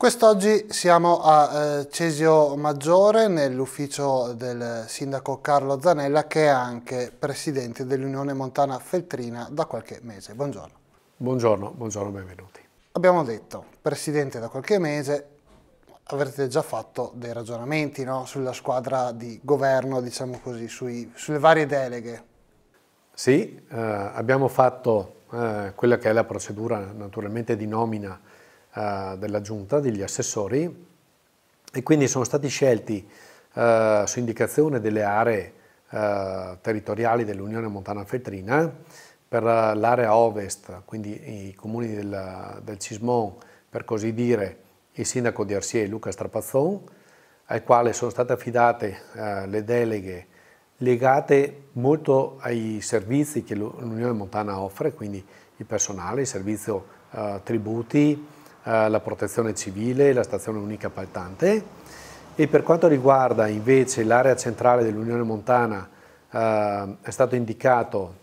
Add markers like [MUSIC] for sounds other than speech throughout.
Quest'oggi siamo a eh, Cesio Maggiore nell'ufficio del sindaco Carlo Zanella che è anche presidente dell'Unione Montana Feltrina da qualche mese. Buongiorno. Buongiorno, buongiorno, benvenuti. Abbiamo detto, presidente da qualche mese, avrete già fatto dei ragionamenti no? sulla squadra di governo, diciamo così, sui, sulle varie deleghe. Sì, eh, abbiamo fatto eh, quella che è la procedura naturalmente di nomina eh, della giunta, degli assessori e quindi sono stati scelti eh, su indicazione delle aree eh, territoriali dell'Unione Montana Feltrina per l'area ovest, quindi i comuni del, del Cismon, per così dire, il sindaco di Arsie Luca Strapazzon, al quale sono state affidate eh, le deleghe legate molto ai servizi che l'Unione Montana offre, quindi il personale, il servizio eh, tributi, eh, la protezione civile, la stazione unica appaltante e per quanto riguarda invece l'area centrale dell'Unione Montana eh, è stato indicato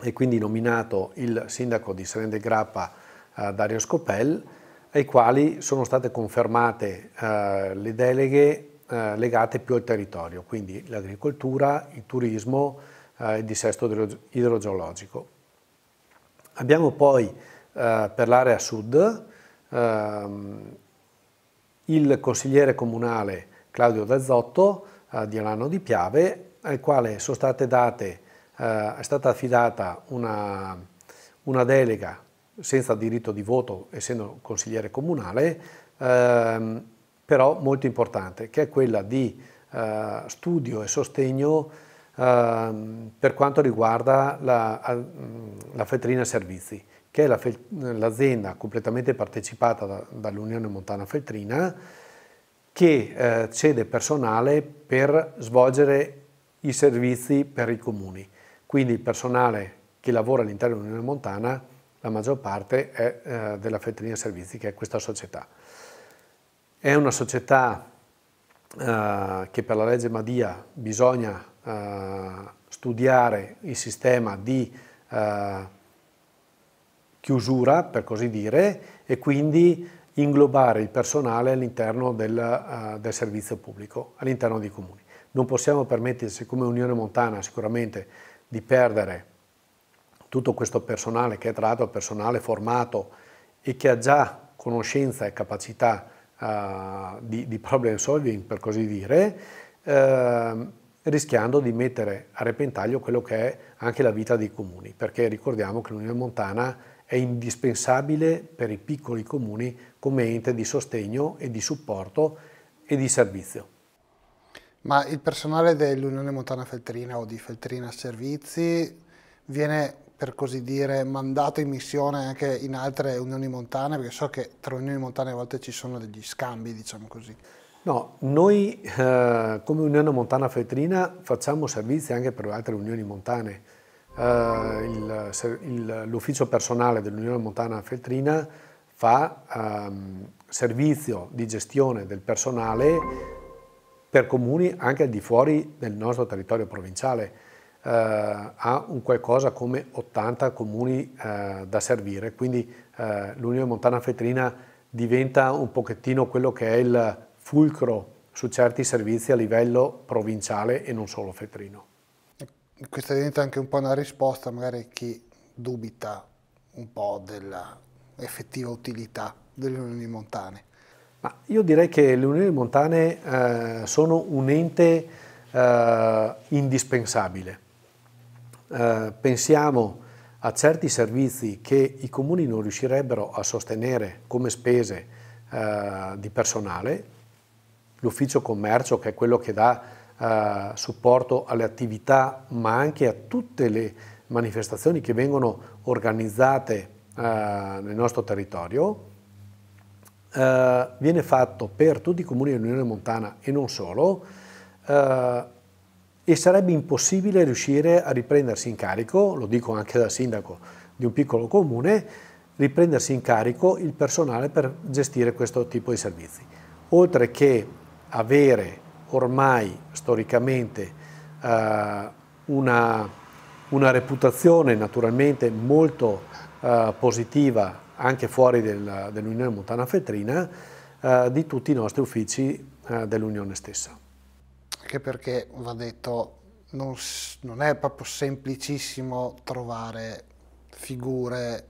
e quindi nominato il sindaco di Serende Grappa eh, Dario Scopel ai quali sono state confermate eh, le deleghe eh, legate più al territorio, quindi l'agricoltura, il turismo, eh, il dissesto idrogeologico. Abbiamo poi eh, per l'area sud Ehm, il consigliere comunale Claudio Dazzotto eh, di Alano di Piave, al quale date, eh, è stata affidata una, una delega senza diritto di voto, essendo consigliere comunale, ehm, però molto importante, che è quella di eh, studio e sostegno ehm, per quanto riguarda la, la, fettrina servizi che è l'azienda completamente partecipata dall'Unione Montana Feltrina, che eh, cede personale per svolgere i servizi per i comuni. Quindi il personale che lavora all'interno dell'Unione Montana, la maggior parte è eh, della Feltrina Servizi, che è questa società. È una società eh, che per la legge Madia bisogna studiare il sistema di chiusura, per così dire, e quindi inglobare il personale all'interno del, uh, del, servizio pubblico, all'interno dei comuni. Non possiamo permetterci come Unione Montana sicuramente di perdere tutto questo personale che è tra l'altro personale formato e che ha già conoscenza e capacità uh, di, di, problem solving, per così dire, uh, rischiando di mettere a repentaglio quello che è anche la vita dei comuni, perché ricordiamo che l'Unione Montana è indispensabile per i piccoli comuni come ente di sostegno e di supporto e di servizio. Ma il personale dell'Unione Montana Feltrina o di Feltrina Servizi viene per così dire mandato in missione anche in altre unioni montane perché so che tra unioni montane a volte ci sono degli scambi diciamo così. No, noi eh, come Unione Montana Feltrina facciamo servizi anche per altre unioni montane eh, l'ufficio personale dell'Unione Montana Feltrina fa ehm, servizio di gestione del personale per comuni anche al di fuori del nostro territorio provinciale. Eh, ha un qualcosa come 80 comuni eh, da servire, quindi eh, l'Unione Montana Feltrina diventa un pochettino quello che è il fulcro su certi servizi a livello provinciale e non solo Fetrino questa diventa anche un po' una risposta magari a chi dubita un po' dell'effettiva utilità delle unioni montane. Ma io direi che le unioni montane eh, sono un ente eh, indispensabile. Eh, pensiamo a certi servizi che i comuni non riuscirebbero a sostenere come spese eh, di personale, l'ufficio commercio che è quello che dà eh, supporto alle attività ma anche a tutte le manifestazioni che vengono organizzate eh, nel nostro territorio, eh, viene fatto per tutti i comuni dell'Unione Montana e non solo eh, e sarebbe impossibile riuscire a riprendersi in carico, lo dico anche da sindaco di un piccolo comune, riprendersi in carico il personale per gestire questo tipo di servizi. Oltre che avere ormai storicamente eh, una, una, reputazione naturalmente molto eh, positiva anche fuori del, dell'Unione Montana Feltrina eh, di tutti i nostri uffici eh, dell'Unione stessa. Anche perché va detto non, non è proprio semplicissimo trovare figure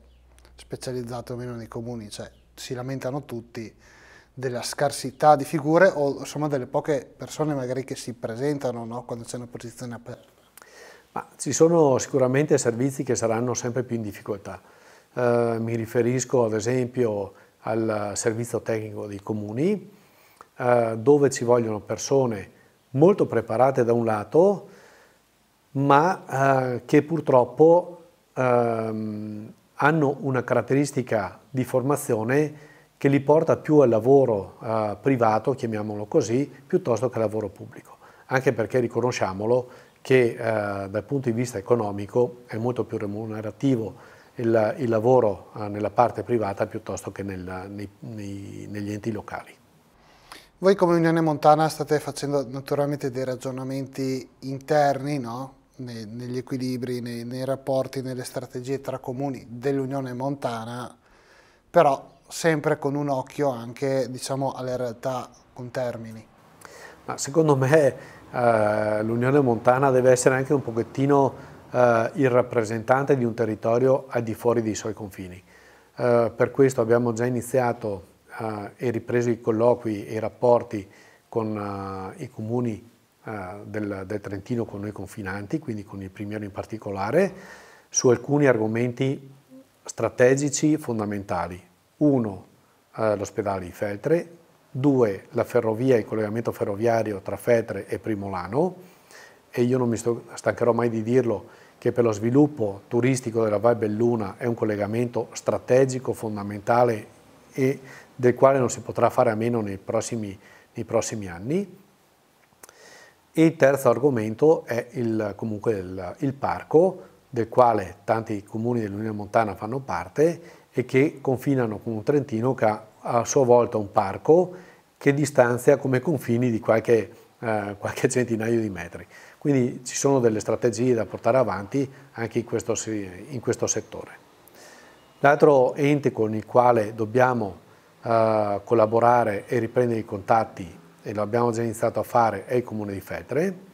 specializzate o meno nei comuni, cioè si lamentano tutti, della scarsità di figure o insomma delle poche persone magari che si presentano no? quando c'è una posizione aperta? Ma ci sono sicuramente servizi che saranno sempre più in difficoltà. Eh, mi riferisco ad esempio al servizio tecnico dei comuni, eh, dove ci vogliono persone molto preparate da un lato, ma eh, che purtroppo ehm, hanno una caratteristica di formazione che li porta più al lavoro eh, privato, chiamiamolo così, piuttosto che al lavoro pubblico, anche perché riconosciamolo che eh, dal punto di vista economico è molto più remunerativo il, il lavoro eh, nella parte privata piuttosto che nel, nei, nei, negli enti locali. Voi come Unione Montana state facendo naturalmente dei ragionamenti interni, no? negli equilibri, nei, nei rapporti, nelle strategie tra comuni dell'Unione Montana, però sempre con un occhio anche diciamo, alle realtà con termini. Ma secondo me eh, l'Unione Montana deve essere anche un pochettino eh, il rappresentante di un territorio al di fuori dei suoi confini. Eh, per questo abbiamo già iniziato eh, e ripreso i colloqui e i rapporti con eh, i comuni eh, del, del, Trentino con noi confinanti, quindi con il Primiero in particolare, su alcuni argomenti strategici fondamentali uno, eh, l'ospedale di Feltre, due, la ferrovia, il collegamento ferroviario tra Feltre e Primolano e io non mi sto, stancherò mai di dirlo che per lo sviluppo turistico della Val Belluna è un collegamento strategico, fondamentale e del quale non si potrà fare a meno nei prossimi, nei prossimi anni. E il terzo argomento è il, comunque il, il parco, del quale tanti comuni dell'Unione Montana fanno parte e che confinano con un Trentino che ha a sua volta un parco che distanzia come confini di qualche, eh, qualche [LAUGHS] centinaio di metri. Quindi ci sono delle strategie da portare avanti anche in questo, in questo settore. L'altro ente con il quale dobbiamo eh, collaborare e riprendere i contatti, e lo abbiamo già iniziato a fare, è il comune di Feltre.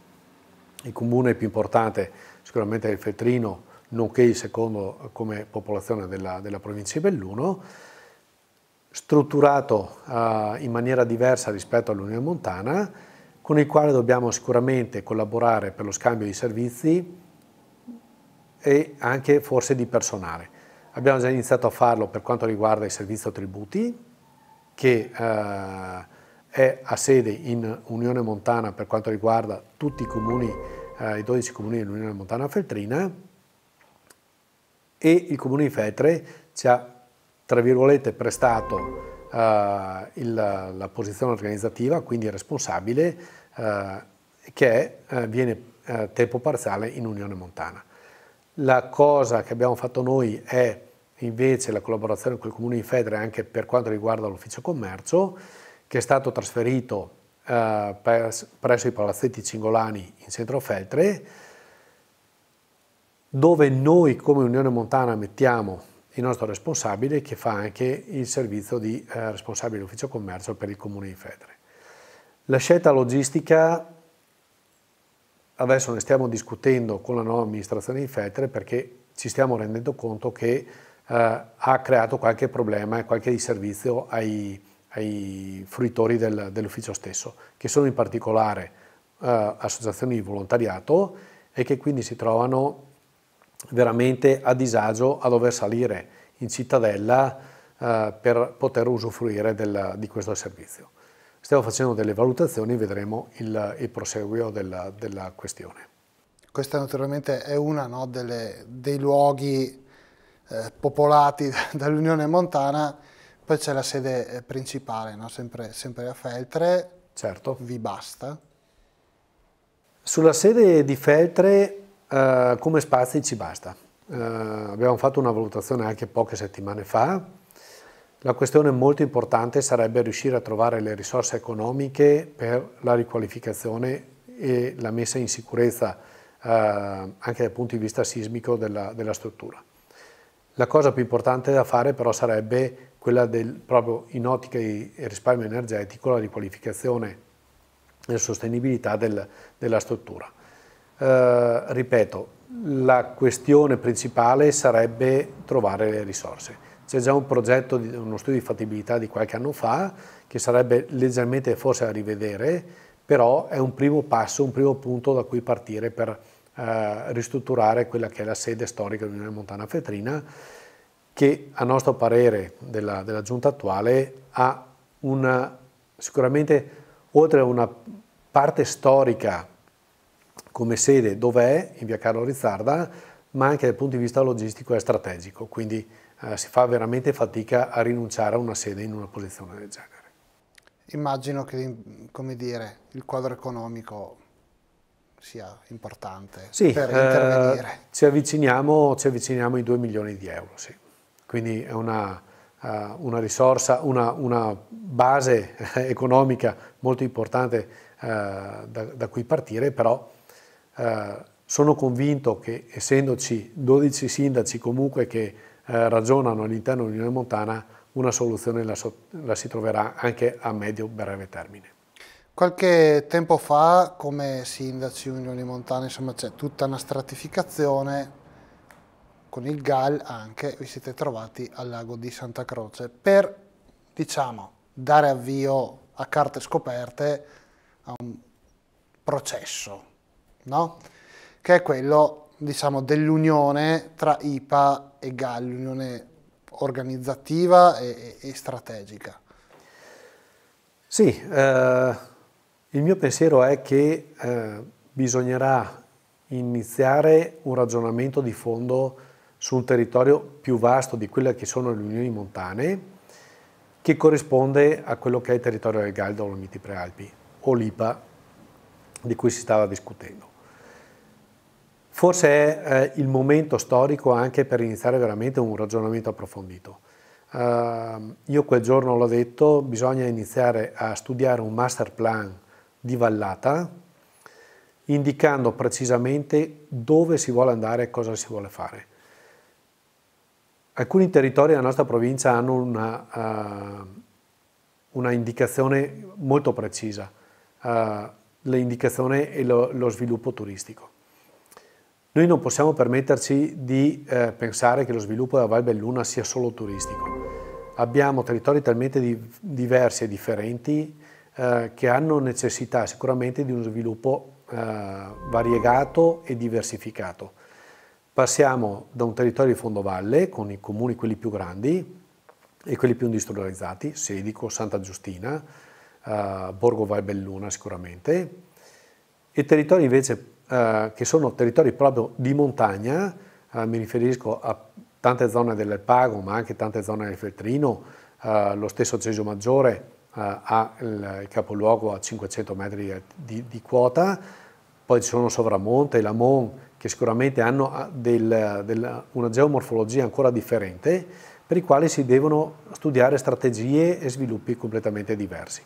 Il comune più importante sicuramente è il Feltrino, nonché il secondo come popolazione della, della provincia di Belluno, strutturato eh, in maniera diversa rispetto all'Unione Montana, con il quale dobbiamo sicuramente collaborare per lo scambio di servizi e anche forse di personale. Abbiamo già iniziato a farlo per quanto riguarda il servizio tributi, che eh, è a sede in Unione Montana per quanto riguarda tutti i comuni, eh, i 12 comuni dell'Unione Montana Feltrina, e il comune di Fetre ci ha, tra virgolette, prestato eh, il, la posizione organizzativa, quindi responsabile, eh, che eh, viene eh, tempo parziale in Unione Montana. La cosa che abbiamo fatto noi è invece la collaborazione con il comune di Fedre anche per quanto riguarda l'ufficio commercio, che è stato trasferito eh, presso i palazzetti cingolani in centro Feltre, dove noi come Unione Montana mettiamo il nostro responsabile che fa anche il servizio di eh, responsabile dell'ufficio commercio per il comune di Fedre. La scelta logistica adesso ne stiamo discutendo con la nuova amministrazione di Fedre perché ci stiamo rendendo conto che eh, ha creato qualche problema e qualche disservizio ai, ai fruitori del, dell'ufficio stesso, che sono in particolare eh, associazioni di volontariato e che quindi si trovano veramente a disagio a dover salire in cittadella eh, per poter usufruire del, di questo servizio. Stiamo facendo delle valutazioni e vedremo il, il proseguio della, della, questione. Questa naturalmente è una no, delle, dei luoghi eh, popolati [LAUGHS] dall'Unione Montana, poi c'è la sede eh, principale, no? sempre, sempre, a Feltre. Certo. Vi basta? Sulla sede di Feltre eh, come spazi ci basta. Eh, abbiamo fatto una valutazione anche poche settimane fa. La questione molto importante sarebbe riuscire a trovare le risorse economiche per la riqualificazione e la messa in sicurezza eh, anche dal punto di vista sismico della, della struttura. La cosa più importante da fare però sarebbe quella del, proprio in ottica di risparmio energetico, la riqualificazione e sostenibilità del, della struttura. Eh, ripeto, la questione principale sarebbe trovare le risorse. C'è già un progetto, di, uno studio di fattibilità di qualche anno fa che sarebbe leggermente forse da rivedere, però è un primo passo, un primo punto da cui partire per eh, ristrutturare quella che è la sede storica dell'Unione Montana Fetrina, che a nostro parere della, della giunta attuale ha una, sicuramente oltre a una parte storica come sede dov'è, in via Carlo Rizzarda, ma anche dal punto di vista logistico e strategico, quindi eh, si fa veramente fatica a rinunciare a una sede in una posizione del genere. Immagino che dire, il quadro economico sia importante sì, per intervenire. Eh, ci, avviciniamo, ci, avviciniamo, ai 2 milioni di euro, sì. quindi è una, uh, una risorsa, una, una, base [LAUGHS] economica molto importante uh, da, da cui partire, però eh, sono convinto che essendoci 12 sindaci comunque che eh, ragionano all'interno dell'Unione Montana, una soluzione la, so la si troverà anche a medio-breve termine. Qualche tempo fa, come sindaci Unione Montana, insomma c'è tutta una stratificazione, con il GAL anche, vi siete trovati al lago di Santa Croce per, diciamo, dare avvio a carte scoperte a un processo no? che è quello diciamo, dell'unione tra IPA e GAL, l'unione organizzativa e, e, strategica. Sì, eh, il mio pensiero è che eh, bisognerà iniziare un ragionamento di fondo su un territorio più vasto di quelle che sono le unioni montane, che corrisponde a quello che è il territorio del Galdo Dolomiti Prealpi, o l'IPA, di cui si stava discutendo. Forse è eh, il momento storico anche per iniziare veramente un ragionamento approfondito. Uh, io quel giorno l'ho detto, bisogna iniziare a studiare un master plan di vallata indicando precisamente dove si vuole andare e cosa si vuole fare. Alcuni territori della nostra provincia hanno una, uh, una indicazione molto precisa, uh, eh, l'indicazione e lo, lo sviluppo turistico. Noi non possiamo permetterci di eh, pensare che lo sviluppo della Val Belluna sia solo turistico. Abbiamo territori talmente di, diversi e differenti eh, che hanno necessità sicuramente di uno sviluppo eh, variegato e diversificato. Passiamo da un territorio di fondovalle con i comuni quelli più grandi e quelli più industrializzati, Sedico, Santa Giustina, eh, Borgo Val Belluna sicuramente, e territori invece eh, che sono territori proprio di montagna, eh, mi riferisco a tante zone dell'Elpago, ma anche tante zone del Feltrino, eh, lo stesso Cesio Maggiore eh, ha il, capoluogo a 500 metri di, di quota, poi ci sono Sovramonte, Lamon, che sicuramente hanno eh, del, del, una geomorfologia ancora differente, per i quali si devono studiare strategie e sviluppi completamente diversi.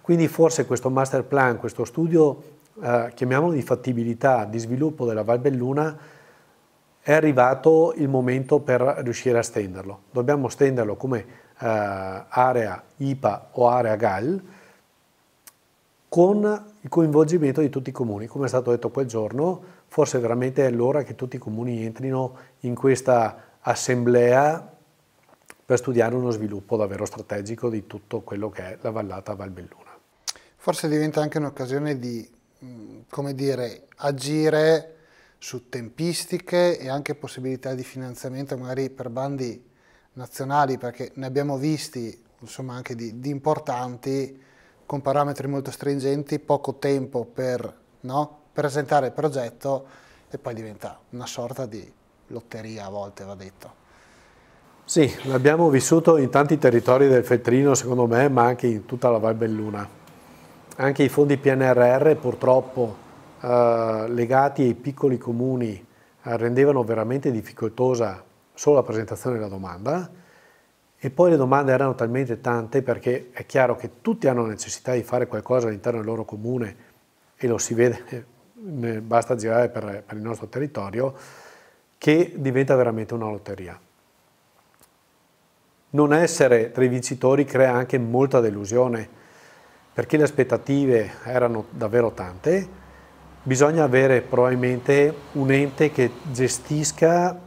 Quindi forse questo master plan, questo studio eh, chiamiamolo di fattibilità, di sviluppo della Valbelluna, è arrivato il momento per riuscire a stenderlo. Dobbiamo stenderlo come eh, area IPA o area GAL con il coinvolgimento di tutti i comuni. Come è stato detto quel giorno, forse veramente è l'ora che tutti i comuni entrino in questa assemblea per studiare uno sviluppo davvero strategico di tutto quello che è la vallata Valbelluna. Forse diventa anche un'occasione di come dire, agire su tempistiche e anche possibilità di finanziamento magari per bandi nazionali, perché ne abbiamo visti insomma anche di, di importanti con parametri molto stringenti, poco tempo per no, presentare il progetto e poi diventa una sorta di lotteria a volte, va detto. Sì, l'abbiamo vissuto in tanti territori del Feltrino, secondo me, ma anche in tutta la Val Belluna anche i fondi PNRR purtroppo eh, legati ai piccoli comuni eh, rendevano veramente difficoltosa solo la presentazione della domanda e poi le domande erano talmente tante perché è chiaro che tutti hanno necessità di fare qualcosa all'interno del loro comune e lo si vede, [LAUGHS] basta girare per, per il nostro territorio, che diventa veramente una lotteria. Non essere tra i vincitori crea anche molta delusione perché le aspettative erano davvero tante, bisogna avere probabilmente un ente che gestisca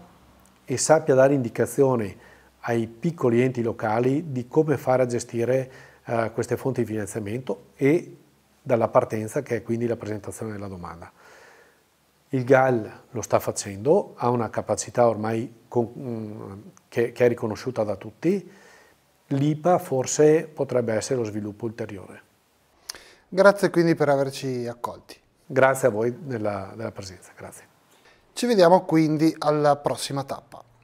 e sappia dare indicazioni ai piccoli enti locali di come fare a gestire uh, queste fonti di finanziamento e dalla partenza che è quindi la presentazione della domanda. Il GAL lo sta facendo, ha una capacità ormai con, mm, che, che è riconosciuta da tutti, l'IPA forse potrebbe essere lo sviluppo ulteriore. Grazie quindi per averci accolti. Grazie a voi della, della presenza, grazie. Ci vediamo quindi alla prossima tappa.